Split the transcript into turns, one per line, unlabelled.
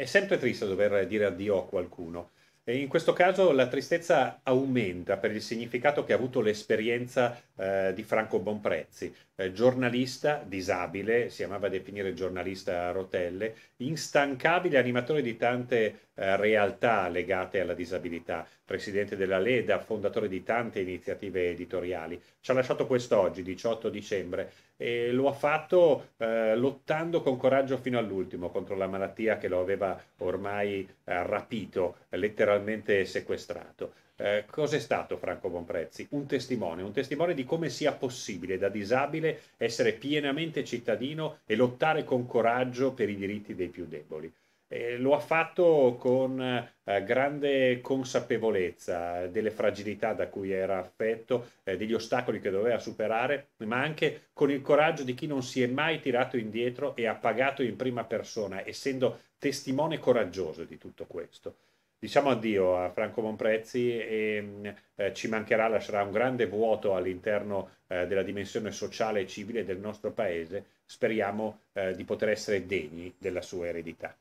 È sempre triste dover dire addio a qualcuno, in questo caso la tristezza aumenta per il significato che ha avuto l'esperienza eh, di Franco Bonprezzi, eh, giornalista disabile, si amava definire giornalista a rotelle, instancabile animatore di tante eh, realtà legate alla disabilità, presidente della Leda, fondatore di tante iniziative editoriali. Ci ha lasciato quest'oggi, 18 dicembre, e lo ha fatto eh, lottando con coraggio fino all'ultimo contro la malattia che lo aveva ormai eh, rapito letteralmente totalmente sequestrato. Eh, cos'è stato Franco Bonprezzi? Un testimone, un testimone di come sia possibile da disabile essere pienamente cittadino e lottare con coraggio per i diritti dei più deboli. Eh, lo ha fatto con eh, grande consapevolezza delle fragilità da cui era affetto, eh, degli ostacoli che doveva superare, ma anche con il coraggio di chi non si è mai tirato indietro e ha pagato in prima persona, essendo testimone coraggioso di tutto questo diciamo addio a Franco Monprezzi e mm, eh, ci mancherà, lascerà un grande vuoto all'interno eh, della dimensione sociale e civile del nostro paese. Speriamo eh, di poter essere degni della sua eredità.